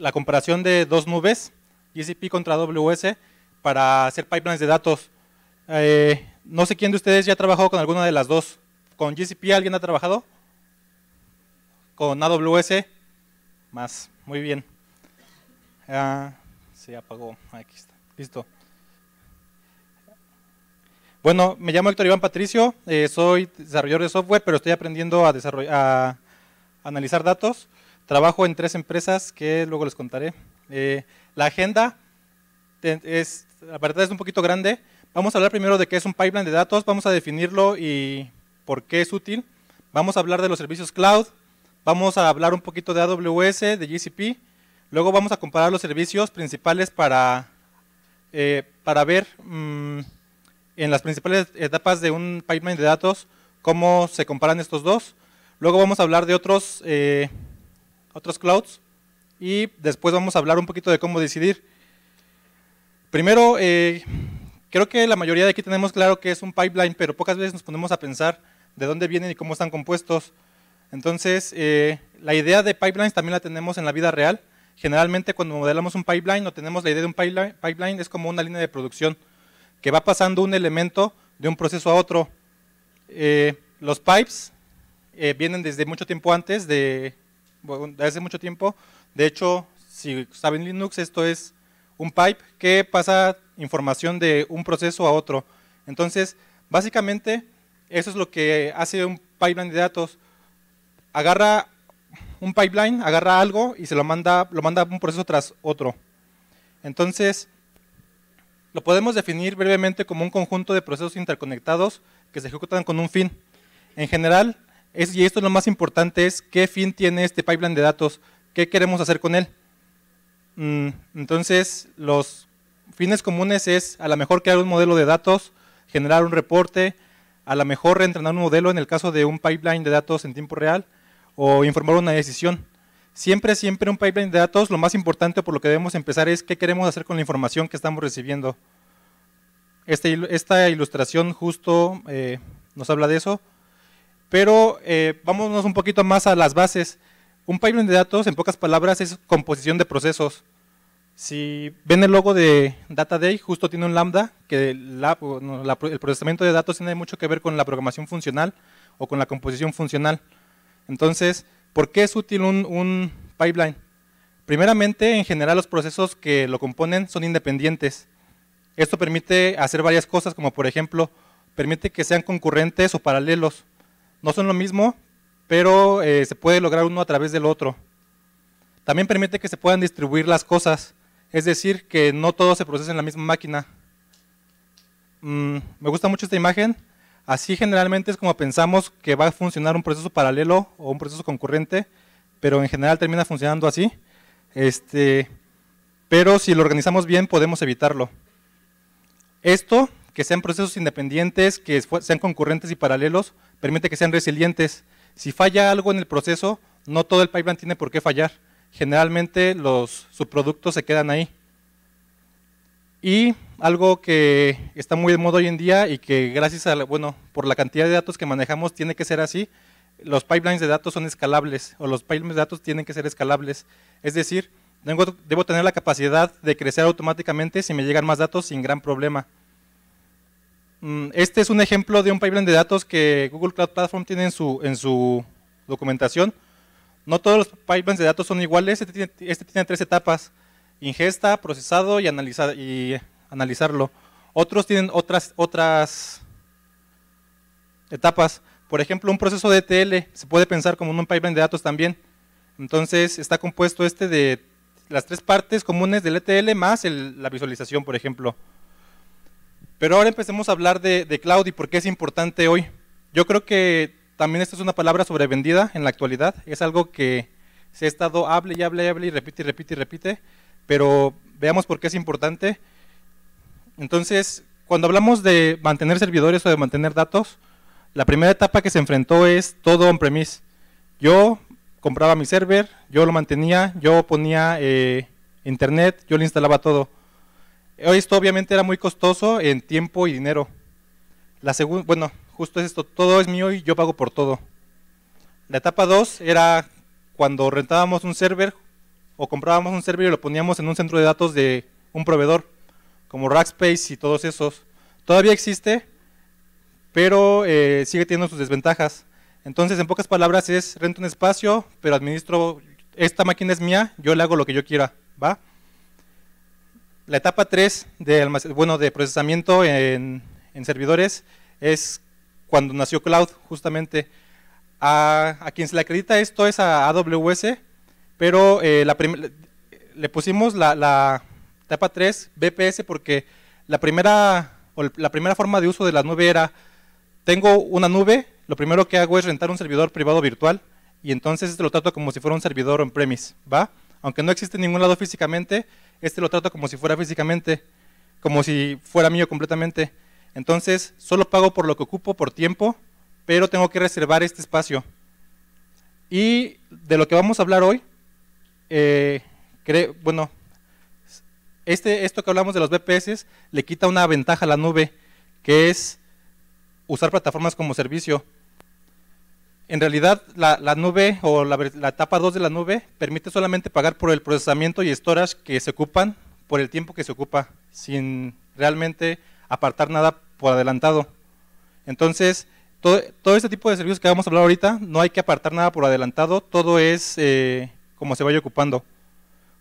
la comparación de dos nubes, GCP contra AWS, para hacer pipelines de datos. Eh, no sé quién de ustedes ya ha trabajado con alguna de las dos. ¿Con GCP alguien ha trabajado? Con AWS, más. Muy bien. Ah, se apagó. Aquí está. Listo. Bueno, me llamo Héctor Iván Patricio, eh, soy desarrollador de software, pero estoy aprendiendo a, a analizar datos. Trabajo en tres empresas que luego les contaré. Eh, la agenda es, la verdad es un poquito grande. Vamos a hablar primero de qué es un pipeline de datos, vamos a definirlo y por qué es útil. Vamos a hablar de los servicios cloud, vamos a hablar un poquito de AWS, de GCP. Luego vamos a comparar los servicios principales para, eh, para ver mm, en las principales etapas de un pipeline de datos cómo se comparan estos dos. Luego vamos a hablar de otros... Eh, otros clouds, y después vamos a hablar un poquito de cómo decidir. Primero, eh, creo que la mayoría de aquí tenemos claro que es un pipeline, pero pocas veces nos ponemos a pensar de dónde vienen y cómo están compuestos. Entonces, eh, la idea de pipelines también la tenemos en la vida real. Generalmente cuando modelamos un pipeline o tenemos la idea de un pipeline, pipeline es como una línea de producción que va pasando un elemento de un proceso a otro. Eh, los pipes vienen desde mucho tiempo antes de, hace mucho tiempo. De hecho, si saben Linux, esto es un pipe que pasa información de un proceso a otro. Entonces, básicamente, eso es lo que hace un pipeline de datos. Agarra un pipeline, agarra algo y se lo manda, lo manda un proceso tras otro. Entonces, lo podemos definir brevemente como un conjunto de procesos interconectados que se ejecutan con un fin. En general, y esto es lo más importante, es qué fin tiene este pipeline de datos, qué queremos hacer con él. Mm, entonces, los fines comunes es a lo mejor crear un modelo de datos, generar un reporte, a lo mejor reentrenar un modelo en el caso de un pipeline de datos en tiempo real o informar una decisión. Siempre, siempre un pipeline de datos, lo más importante por lo que debemos empezar es qué queremos hacer con la información que estamos recibiendo. Este, esta ilustración justo eh, nos habla de eso. Pero eh, vámonos un poquito más a las bases. Un pipeline de datos, en pocas palabras, es composición de procesos. Si ven el logo de Data Day, justo tiene un lambda, que el procesamiento de datos tiene mucho que ver con la programación funcional o con la composición funcional. Entonces, ¿por qué es útil un, un pipeline? Primeramente, en general los procesos que lo componen son independientes. Esto permite hacer varias cosas, como por ejemplo, permite que sean concurrentes o paralelos. No son lo mismo, pero eh, se puede lograr uno a través del otro. También permite que se puedan distribuir las cosas, es decir, que no todo se procese en la misma máquina. Mm, me gusta mucho esta imagen. Así generalmente es como pensamos que va a funcionar un proceso paralelo o un proceso concurrente, pero en general termina funcionando así. Este, pero si lo organizamos bien podemos evitarlo. Esto que sean procesos independientes, que sean concurrentes y paralelos, permite que sean resilientes. Si falla algo en el proceso, no todo el pipeline tiene por qué fallar. Generalmente los subproductos se quedan ahí. Y algo que está muy de moda hoy en día y que gracias a, bueno, por la cantidad de datos que manejamos tiene que ser así, los pipelines de datos son escalables o los pipelines de datos tienen que ser escalables. Es decir, debo tener la capacidad de crecer automáticamente si me llegan más datos sin gran problema. Mm, este es un ejemplo de un pipeline de datos que Google Cloud Platform tiene en su, en su documentación. No todos los pipelines de datos son iguales, este tiene, este tres etapas, ingesta, procesado y, analizar, y analizarlo. Otros tienen otras, otras etapas. Por ejemplo, un proceso de ETL se puede pensar como un pipeline de datos también. Entonces está compuesto este de las tres partes comunes del ETL más la visualización, por ejemplo. Pero ahora empecemos a hablar de, cloud y por qué es importante hoy. Yo creo que también esta es una palabra sobrevendida en la actualidad. Es algo que se ha estado hable y hable y hable y repite y repite y repite. Pero veamos por qué es importante. Entonces, cuando hablamos de mantener servidores o de mantener datos, la primera etapa que se enfrentó es todo on-premise. Yo compraba mi server, yo lo mantenía, yo ponía eh, internet, yo le instalaba todo. Esto obviamente era muy costoso en tiempo y dinero. La segunda, bueno, justo es esto, todo es mío y yo pago por todo. La etapa 2 era cuando rentábamos un server o comprábamos un server y lo poníamos en un centro de datos de un proveedor, como Rackspace y todos esos. Todavía existe, pero eh, sigue teniendo sus desventajas. Entonces, en pocas palabras, es rento un espacio, pero administro, esta máquina es mía, yo le hago lo que yo quiera, ¿va? la etapa 3 de, bueno, de procesamiento en, servidores es cuando nació cloud, justamente. A, quien se le acredita esto es a AWS, pero eh, la le pusimos la, etapa 3 BPS porque la primera, la primera forma de uso de la nube era, tengo una nube, lo primero que hago es rentar un servidor privado virtual y entonces esto lo trato como si fuera un servidor on-premise, ¿va? Aunque no existe en ningún lado físicamente, este lo trato como si fuera físicamente, como si fuera mío completamente. Entonces, solo pago por lo que ocupo, por tiempo, pero tengo que reservar este espacio. Y de lo que vamos a hablar hoy, eh, bueno, este, esto que hablamos de los BPS le quita una ventaja a la nube, que es usar plataformas como servicio. En realidad, la, nube o la, etapa 2 de la nube permite solamente pagar por el procesamiento y storage que se ocupan por el tiempo que se ocupa, sin realmente apartar nada por adelantado. Entonces, todo, este tipo de servicios que vamos a hablar ahorita, no hay que apartar nada por adelantado, todo es eh, como se vaya ocupando.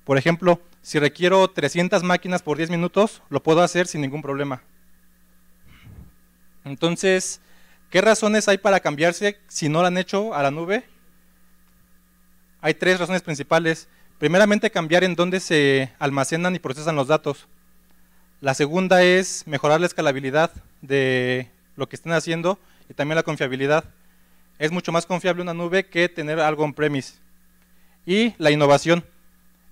Por ejemplo, si requiero 300 máquinas por 10 minutos, lo puedo hacer sin ningún problema. Entonces, ¿Qué razones hay para cambiarse si no lo han hecho a la nube? Hay tres razones principales. Primeramente, cambiar en dónde se almacenan y procesan los datos. La segunda es mejorar la escalabilidad de lo que están haciendo y también la confiabilidad. Es mucho más confiable una nube que tener algo on-premise. Y la innovación.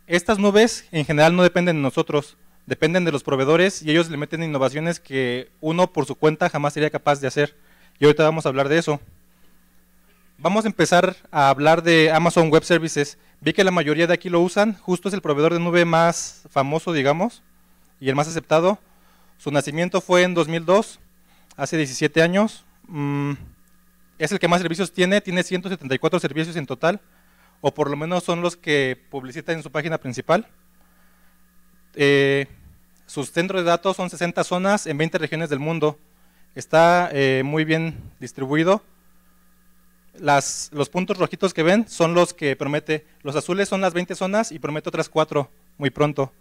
Estas nubes en general no dependen de nosotros, dependen de los proveedores y ellos le meten innovaciones que uno por su cuenta jamás sería capaz de hacer. Y ahorita vamos a hablar de eso. Vamos a empezar a hablar de Amazon Web Services. Vi que la mayoría de aquí lo usan, justo es el proveedor de nube más famoso, digamos, y el más aceptado. Su nacimiento fue en 2002, hace 17 años. Mm, es el que más servicios tiene, tiene 174 servicios en total, o por lo menos son los que publicitan en su página principal. Eh, sus centros de datos son 60 zonas en 20 regiones del mundo está eh, muy bien distribuido. Las, los puntos rojitos que ven son los que promete, los azules son las 20 zonas y promete otras 4 muy pronto.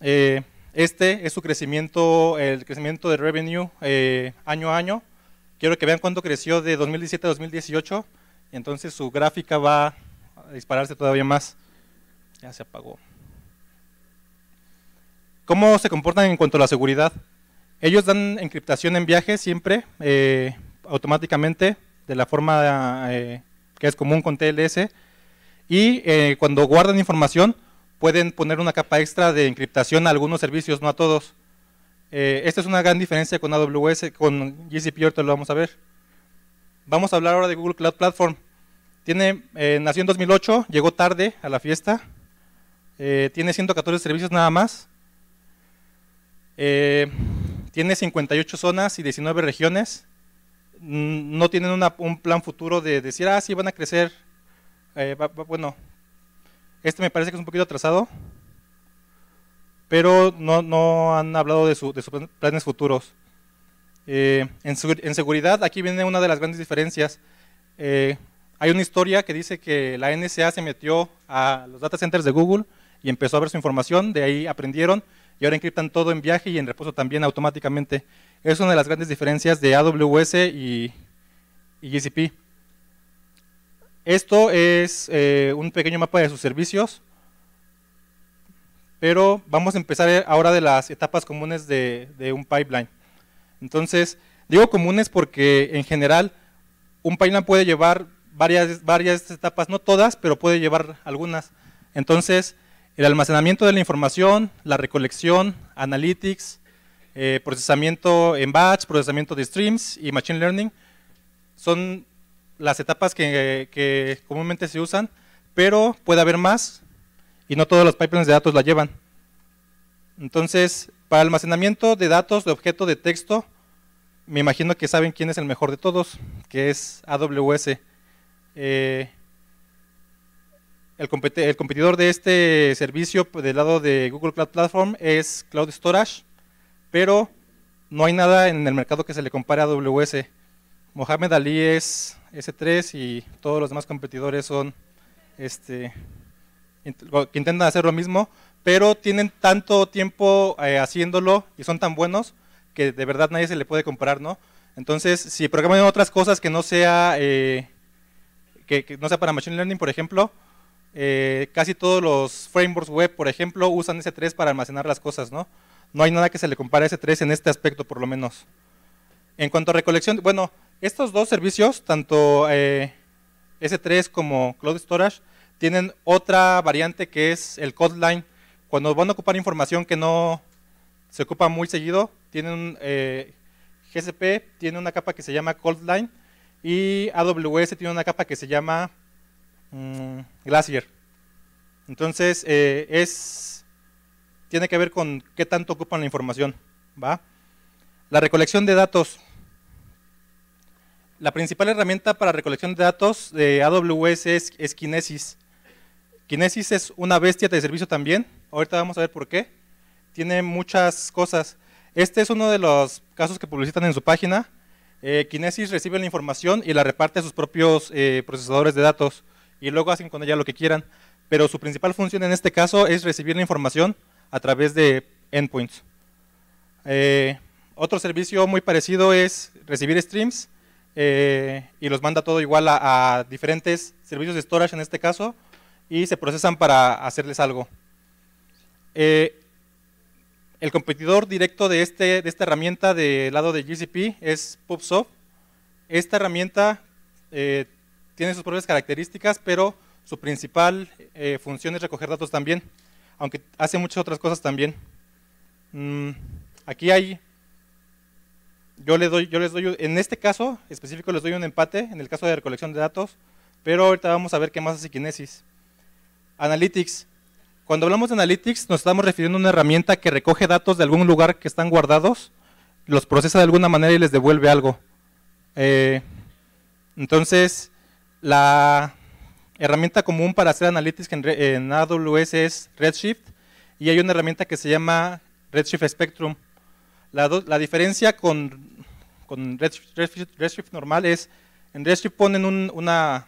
Eh, este es su crecimiento, el crecimiento de revenue eh, año a año. Quiero que vean cuánto creció de 2017 a 2018, entonces su gráfica va a dispararse todavía más. Ya se apagó. ¿Cómo se comportan en cuanto a la seguridad? Ellos dan encriptación en viaje siempre, eh, automáticamente, de la forma eh, que es común con TLS. Y eh, cuando guardan información, pueden poner una capa extra de encriptación a algunos servicios, no a todos. esta es una gran diferencia con AWS, con GCP, ahorita lo vamos a ver. Vamos a hablar ahora de Google Cloud Platform. Tiene, nació en 2008, llegó tarde a la fiesta. tiene 114 servicios nada más tiene 58 zonas y 19 regiones. Mm, no tienen un plan futuro de decir, ah, sí, van a crecer. Eh, bueno, este me parece que es un poquito atrasado. Pero no, han hablado de, sus planes futuros. Eh, en, seguridad, aquí viene una de las grandes diferencias. Eh, hay una historia que dice que la NSA se metió a los data centers de Google y empezó a ver su información, de ahí aprendieron y ahora encriptan todo en viaje y en reposo también automáticamente. Es una de las grandes diferencias de AWS y, GCP. Esto es eh, un pequeño mapa de sus servicios, pero vamos a empezar ahora de las etapas comunes de, de un pipeline. Entonces, digo comunes porque en general un pipeline puede llevar varias, varias etapas, no todas, pero puede llevar algunas. Entonces, el almacenamiento de la información, la recolección, analytics, eh, procesamiento en batch, procesamiento de streams y machine learning son las etapas que, comúnmente se usan, pero puede haber más y no todos los pipelines de datos la llevan. Entonces, para almacenamiento de datos de objeto de texto, me imagino que saben quién es el mejor de todos, que es AWS. Eh, el, competidor de este servicio pues, del lado de Google Cloud Platform es Cloud Storage, pero no hay nada en el mercado que se le compare a AWS. Mohamed Ali es S3 y todos los demás competidores son este, que intentan hacer lo mismo, pero tienen tanto tiempo eh, haciéndolo y son tan buenos que de verdad nadie se le puede comparar, ¿no? Entonces, si programan otras cosas que no sea eh, que, no sea para machine learning, por ejemplo, eh, casi todos los frameworks web, por ejemplo, usan S3 para almacenar las cosas, ¿no? No hay nada que se le compare a S3 en este aspecto, por lo menos. En cuanto a recolección, bueno, estos dos servicios, tanto eh, S3 como Cloud Storage, tienen otra variante que es el Codeline. Cuando van a ocupar información que no se ocupa muy seguido, tienen eh, GCP, tiene una capa que se llama Coldline y AWS tiene una capa que se llama Mm, Glacier. Entonces, eh, es, tiene que ver con qué tanto ocupan la información. ¿va? La recolección de datos. La principal herramienta para recolección de datos de AWS es, es Kinesis. Kinesis es una bestia de servicio también. Ahorita vamos a ver por qué. Tiene muchas cosas. Este es uno de los casos que publicitan en su página. Eh, Kinesis recibe la información y la reparte a sus propios eh, procesadores de datos y luego hacen con ella lo que quieran. Pero su principal función en este caso es recibir la información a través de endpoints. Eh, otro servicio muy parecido es recibir streams eh, y los manda todo igual a, diferentes servicios de storage en este caso y se procesan para hacerles algo. Eh, el competidor directo de, este, de esta herramienta del lado de GCP es PubSub. Esta herramienta tiene sus propias características, pero su principal eh, función es recoger datos también, aunque hace muchas otras cosas también. Mm, aquí hay, yo les, doy, yo les doy, en este caso específico les doy un empate, en el caso de recolección de datos, pero ahorita vamos a ver qué más hace Kinesis. Analytics. Cuando hablamos de Analytics nos estamos refiriendo a una herramienta que recoge datos de algún lugar que están guardados, los procesa de alguna manera y les devuelve algo. Eh, entonces, la herramienta común para hacer analytics en, AWS es Redshift y hay una herramienta que se llama Redshift Spectrum. La, diferencia con, Redshift, normal es, en Redshift ponen una,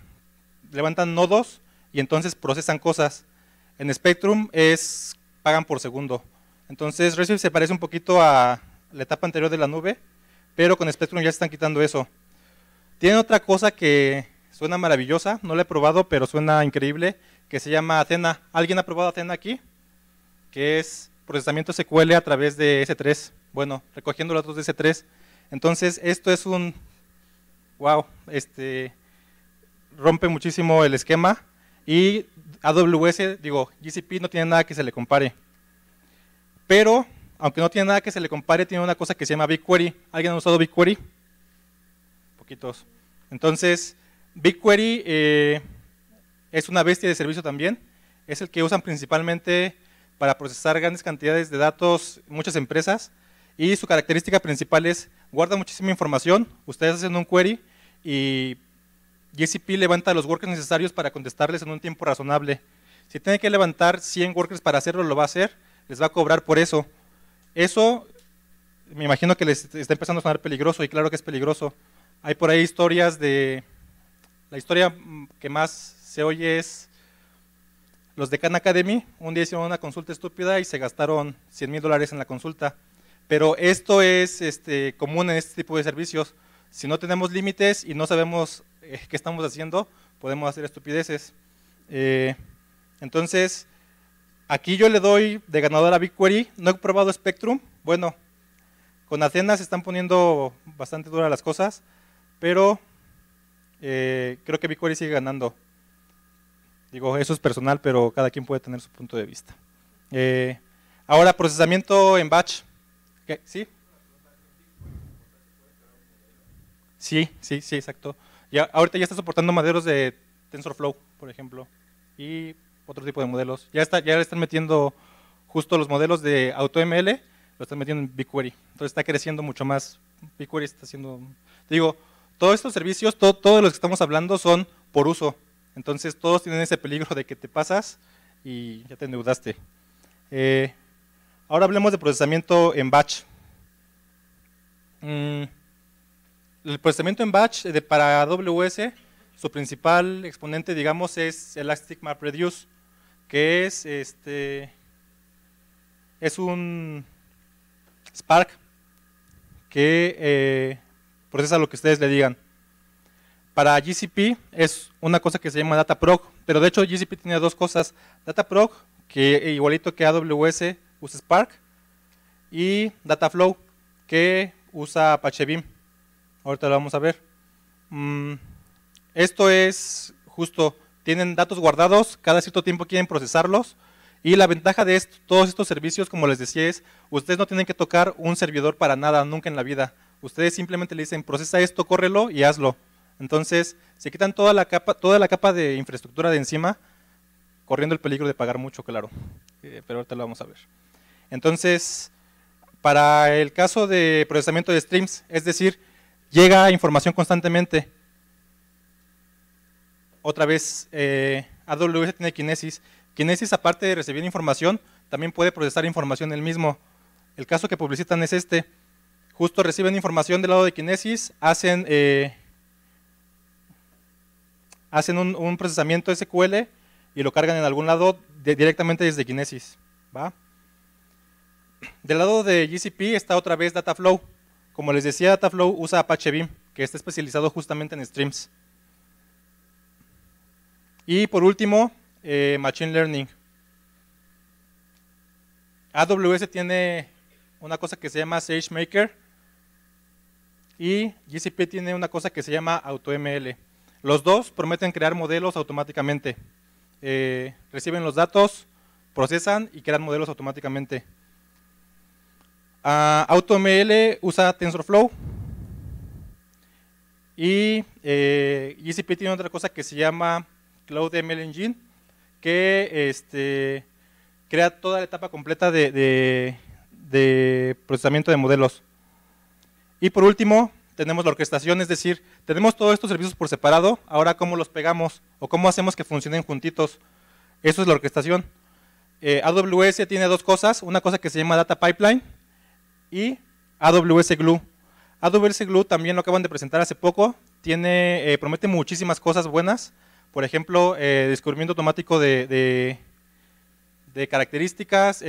levantan nodos y entonces procesan cosas. En Spectrum es, pagan por segundo. Entonces Redshift se parece un poquito a la etapa anterior de la nube, pero con Spectrum ya se están quitando eso. Tiene otra cosa que Suena maravillosa, no la he probado, pero suena increíble, que se llama Athena. ¿Alguien ha probado Athena aquí? Que es procesamiento SQL a través de S3. Bueno, recogiendo los datos de S3. Entonces, esto es un... Wow, este rompe muchísimo el esquema y AWS, digo, GCP no tiene nada que se le compare. Pero, aunque no tiene nada que se le compare, tiene una cosa que se llama BigQuery. ¿Alguien ha usado BigQuery? Poquitos. Entonces, BigQuery eh, es una bestia de servicio también. Es el que usan principalmente para procesar grandes cantidades de datos muchas empresas. Y su característica principal es, guarda muchísima información, ustedes hacen un query y GCP levanta los workers necesarios para contestarles en un tiempo razonable. Si tiene que levantar 100 workers para hacerlo, lo va a hacer, les va a cobrar por eso. Eso me imagino que les está empezando a sonar peligroso y claro que es peligroso. Hay por ahí historias de la historia mm, que más se oye es los de Khan Academy, un día hicieron una consulta estúpida y se gastaron 100 mil dólares en la consulta. Pero esto es este, común en este tipo de servicios. Si no tenemos límites y no sabemos eh, qué estamos haciendo, podemos hacer estupideces. Eh, entonces, aquí yo le doy de ganador a BigQuery. No he probado Spectrum. Bueno, con Athena se están poniendo bastante duras las cosas, pero eh, creo que BigQuery sigue ganando. Digo, eso es personal, pero cada quien puede tener su punto de vista. Eh, ahora, procesamiento en batch. ¿Qué? ¿Sí? Sí, sí, sí, exacto. Ya, ahorita ya está soportando modelos de TensorFlow, por ejemplo, y otro tipo de modelos. Ya, está, ya le están metiendo justo los modelos de AutoML, lo están metiendo en BigQuery. Entonces está creciendo mucho más. BigQuery está haciendo, digo, todos estos servicios, todos los que estamos hablando son por uso. Entonces todos tienen ese peligro de que te pasas y ya te endeudaste. Eh, ahora hablemos de procesamiento en batch. Mm, el procesamiento en batch eh, de, para AWS, su principal exponente, digamos, es Elastic Reduce, que es este es un Spark que eh, procesa lo que ustedes le digan. Para GCP es una cosa que se llama DataProc, pero de hecho GCP tiene dos cosas. DataProc, que igualito que AWS usa Spark, y DataFlow, que usa Apache Beam. Ahorita lo vamos a ver. Mm, esto es justo, tienen datos guardados, cada cierto tiempo quieren procesarlos, y la ventaja de esto, todos estos servicios, como les decía, es ustedes no tienen que tocar un servidor para nada, nunca en la vida ustedes simplemente le dicen, procesa esto, córrelo y hazlo. Entonces, se quitan toda la capa, toda la capa de infraestructura de encima, corriendo el peligro de pagar mucho, claro. Eh, pero ahorita lo vamos a ver. Entonces, para el caso de procesamiento de streams, es decir, llega información constantemente. Otra vez, eh, AWS tiene Kinesis. Kinesis, aparte de recibir información, también puede procesar información él mismo. El caso que publicitan es este justo reciben información del lado de Kinesis, hacen, eh, hacen un, procesamiento SQL y lo cargan en algún lado directamente desde Kinesis. ¿va? Del lado de GCP está otra vez Dataflow. Como les decía, Dataflow usa Apache Beam, que está especializado justamente en streams. Y por último, eh, Machine Learning. AWS tiene una cosa que se llama SageMaker, y GCP tiene una cosa que se llama AutoML. Los dos prometen crear modelos automáticamente. Eh, reciben los datos, procesan y crean modelos automáticamente. Ah, AutoML usa TensorFlow y eh, GCP tiene otra cosa que se llama CloudML Engine que este, crea toda la etapa completa de procesamiento de modelos. Y por último, tenemos la orquestación, es decir, tenemos todos estos servicios por separado, ahora cómo los pegamos o cómo hacemos que funcionen juntitos. Eso es la orquestación. Eh, AWS tiene dos cosas, una cosa que se llama Data Pipeline y AWS Glue. AWS Glue también lo acaban de presentar hace poco, tiene, eh, promete muchísimas cosas buenas, por ejemplo, eh, descubrimiento automático de, de características,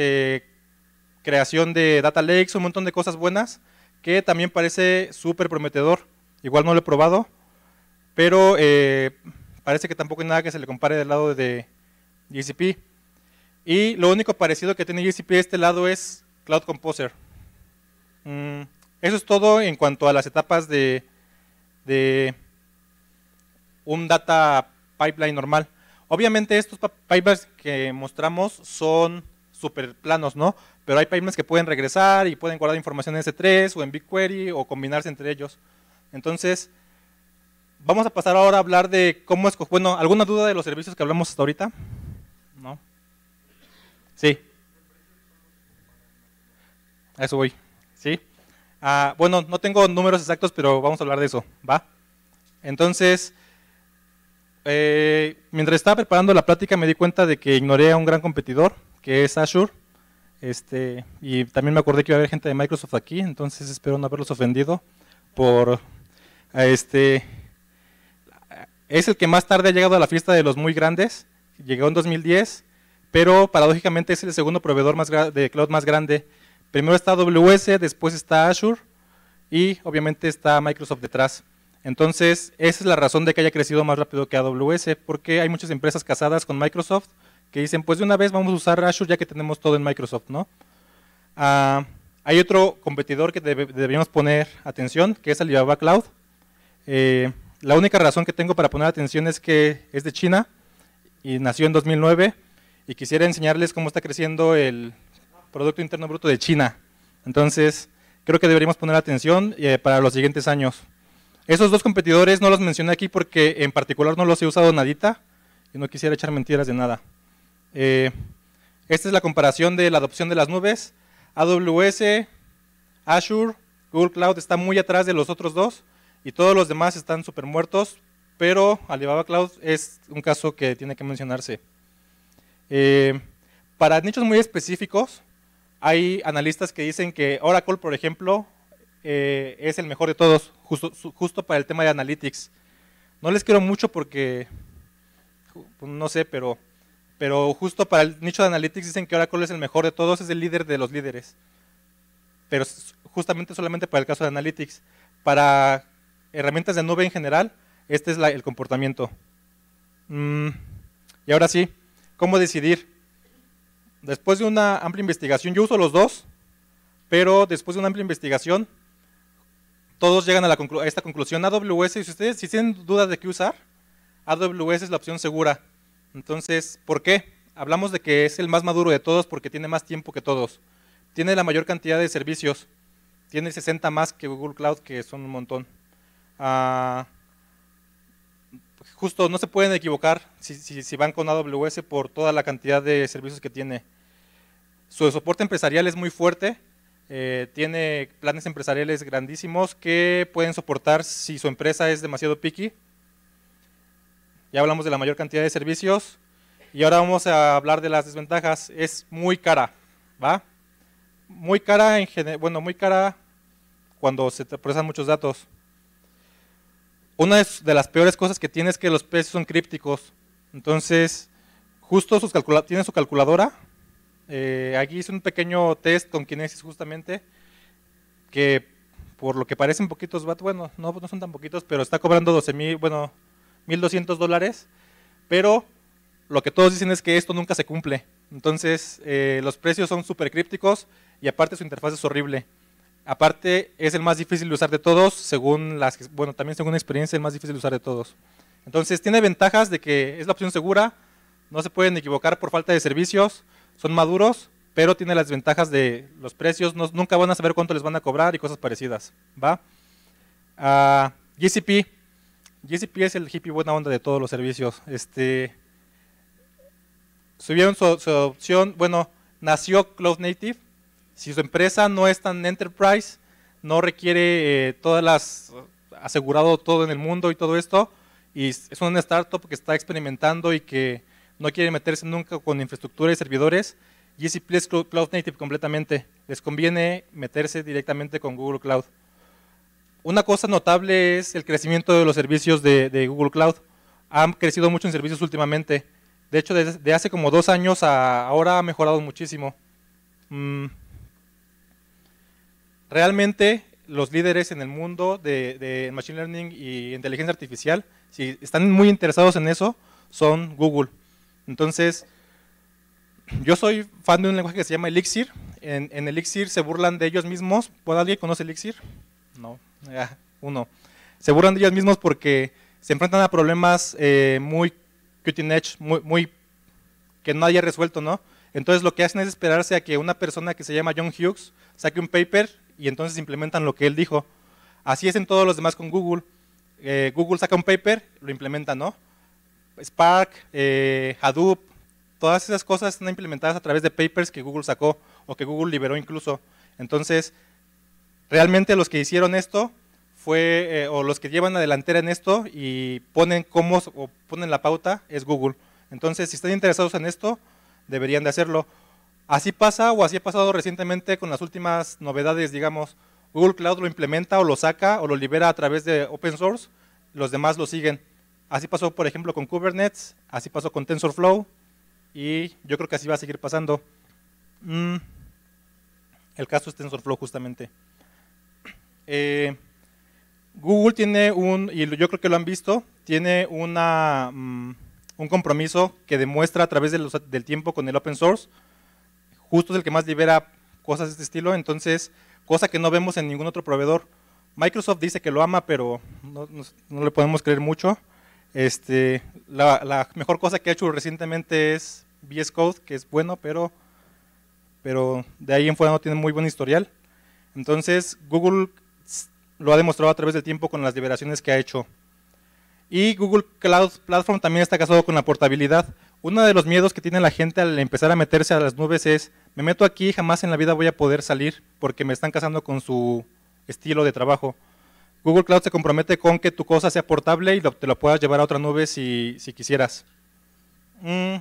creación de data lakes, un montón de cosas buenas, que también parece súper prometedor. Igual no lo he probado, pero eh, parece que tampoco hay nada que se le compare del lado de GCP. Y lo único parecido que tiene GCP de este lado es Cloud Composer. Mm, eso es todo en cuanto a las etapas de, de un data pipeline normal. Obviamente estos pipelines que mostramos son súper planos, ¿no? pero hay pipelines que pueden regresar y pueden guardar información en S3 o en BigQuery o combinarse entre ellos. Entonces, vamos a pasar ahora a hablar de cómo es, bueno, ¿alguna duda de los servicios que hablamos hasta ahorita? ¿No? Sí. A eso voy. ¿Sí? Ah, bueno, no tengo números exactos, pero vamos a hablar de eso. ¿Va? Entonces, eh, mientras estaba preparando la plática me di cuenta de que ignoré a un gran competidor, que es Azure este, y también me acordé que iba a haber gente de Microsoft aquí, entonces espero no haberlos ofendido por este es el que más tarde ha llegado a la fiesta de los muy grandes, llegó en 2010, pero paradójicamente es el segundo proveedor de cloud más grande. Primero está AWS, después está Azure y obviamente está Microsoft detrás. Entonces, esa es la razón de que haya crecido más rápido que AWS, porque hay muchas empresas casadas con Microsoft, que dicen, pues de una vez vamos a usar Azure ya que tenemos todo en Microsoft, ¿no? Ah, hay otro competidor que deberíamos poner atención, que es Alibaba Cloud. Eh, la única razón que tengo para poner atención es que es de China y nació en 2009 y quisiera enseñarles cómo está creciendo el Producto Interno Bruto de China. Entonces, creo que deberíamos poner atención eh, para los siguientes años. Esos dos competidores no los mencioné aquí porque en particular no los he usado nadita y no quisiera echar mentiras de nada. Eh, esta es la comparación de la adopción de las nubes. AWS, Azure, Google Cloud está muy atrás de los otros dos y todos los demás están súper muertos, pero Alibaba Cloud es un caso que tiene que mencionarse. Eh, para nichos muy específicos, hay analistas que dicen que Oracle, por ejemplo, eh, es el mejor de todos, justo, justo, para el tema de Analytics. No les quiero mucho porque, no sé, pero pero justo para el nicho de Analytics dicen que Oracle es el mejor de todos, es el líder de los líderes. Pero justamente solamente para el caso de Analytics. Para herramientas de nube en general, este es el comportamiento. Mm, y ahora sí, ¿cómo decidir? Después de una amplia investigación, yo uso los dos, pero después de una amplia investigación, todos llegan a, la esta conclusión. AWS, si ustedes si tienen dudas de qué usar, AWS es la opción segura entonces, ¿por qué? Hablamos de que es el más maduro de todos porque tiene más tiempo que todos. Tiene la mayor cantidad de servicios. Tiene 60 más que Google Cloud, que son un montón. Ah, justo, no se pueden equivocar si, van con AWS por toda la cantidad de servicios que tiene. Su soporte empresarial es muy fuerte. Eh, tiene planes empresariales grandísimos que pueden soportar si su empresa es demasiado picky, ya hablamos de la mayor cantidad de servicios y ahora vamos a hablar de las desventajas. Es muy cara, ¿va? Muy cara, en bueno, muy cara cuando se procesan muchos datos. Una de las peores cosas que tiene es que los precios son crípticos. Entonces, justo sus tiene su calculadora. Eh, aquí hice un pequeño test con Kinesis justamente, que por lo que parecen poquitos, bueno, no, no son tan poquitos, pero está cobrando 12 mil, bueno, 1.200 dólares, pero lo que todos dicen es que esto nunca se cumple. Entonces, eh, los precios son súper crípticos y aparte su interfaz es horrible. Aparte, es el más difícil de usar de todos, según las, bueno, también según la experiencia, el más difícil de usar de todos. Entonces, tiene ventajas de que es la opción segura, no se pueden equivocar por falta de servicios, son maduros, pero tiene las ventajas de los precios, nunca van a saber cuánto les van a cobrar y cosas parecidas, ¿va? Ah, GCP GCP es el hippie buena onda de todos los servicios. Este, subieron su, opción, bueno, nació Cloud Native. Si su empresa no es tan enterprise, no requiere eh, todas las asegurado todo en el mundo y todo esto, y es una startup que está experimentando y que no quiere meterse nunca con infraestructura y servidores, GCP es Cloud Native completamente. Les conviene meterse directamente con Google Cloud. Una cosa notable es el crecimiento de los servicios de, Google Cloud. Han crecido mucho en servicios últimamente. De hecho, desde de hace como dos años a ahora ha mejorado muchísimo. Mm. Realmente los líderes en el mundo de, Machine Learning y inteligencia artificial, si están muy interesados en eso, son Google. Entonces, yo soy fan de un lenguaje que se llama Elixir. En, Elixir se burlan de ellos mismos. ¿Puede alguien conoce Elixir? No uno. Se burlan de ellos mismos porque se enfrentan a problemas eh, muy cutting edge, muy, que no haya resuelto, ¿no? Entonces lo que hacen es esperarse a que una persona que se llama John Hughes saque un paper y entonces implementan lo que él dijo. Así es en todos los demás con Google. Eh, Google saca un paper, lo implementa, ¿no? Spark, eh, Hadoop, todas esas cosas están implementadas a través de papers que Google sacó o que Google liberó incluso. Entonces, Realmente los que hicieron esto fue, eh, o los que llevan la delantera en esto y ponen cómo, o ponen la pauta, es Google. Entonces, si están interesados en esto, deberían de hacerlo. Así pasa o así ha pasado recientemente con las últimas novedades, digamos. Google Cloud lo implementa o lo saca o lo libera a través de open source, los demás lo siguen. Así pasó, por ejemplo, con Kubernetes, así pasó con TensorFlow y yo creo que así va a seguir pasando. Mm, el caso es TensorFlow justamente. Eh, Google tiene un, y yo creo que lo han visto, tiene una, mm, un compromiso que demuestra a través del tiempo con el open source. Justo es el que más libera cosas de este estilo, entonces, cosa que no vemos en ningún otro proveedor. Microsoft dice que lo ama, pero no, le podemos creer mucho. Este, la, mejor cosa que ha hecho recientemente es VS Code, que es bueno, pero, pero de ahí en fuera no tiene muy buen historial. Entonces, Google lo ha demostrado a través del tiempo con las liberaciones que ha hecho. Y Google Cloud Platform también está casado con la portabilidad. Uno de los miedos que tiene la gente al empezar a meterse a las nubes es, me meto aquí y jamás en la vida voy a poder salir porque me están casando con su estilo de trabajo. Google Cloud se compromete con que tu cosa sea portable y te lo puedas llevar a otra nube si, quisieras. Mm,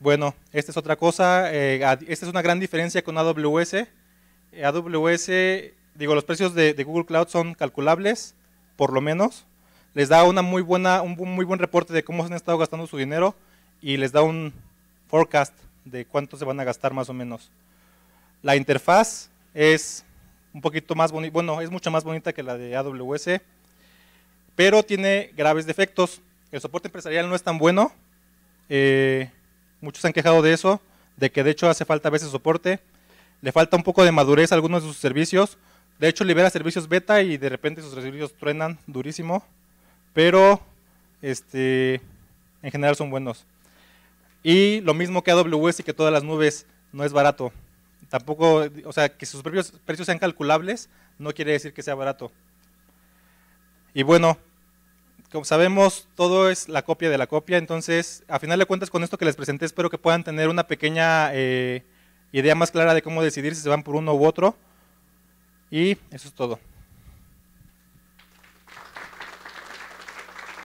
bueno, esta es otra cosa. Eh, esta es una gran diferencia con AWS. AWS digo, los precios de, Google Cloud son calculables, por lo menos. Les da una muy buena, un muy buen reporte de cómo han estado gastando su dinero y les da un forecast de cuánto se van a gastar más o menos. La interfaz es un poquito más bonita, bueno, es mucho más bonita que la de AWS, pero tiene graves defectos. El soporte empresarial no es tan bueno, eh, muchos se han quejado de eso, de que de hecho hace falta a veces soporte. Le falta un poco de madurez a algunos de sus servicios, de hecho, libera servicios beta y de repente sus servicios truenan durísimo. Pero este, en general son buenos. Y lo mismo que AWS y que todas las nubes, no es barato. Tampoco, o sea, que sus propios precios sean calculables no quiere decir que sea barato. Y bueno, como sabemos, todo es la copia de la copia, entonces, a final de cuentas, con esto que les presenté, espero que puedan tener una pequeña eh, idea más clara de cómo decidir si se van por uno u otro. Y eso es todo.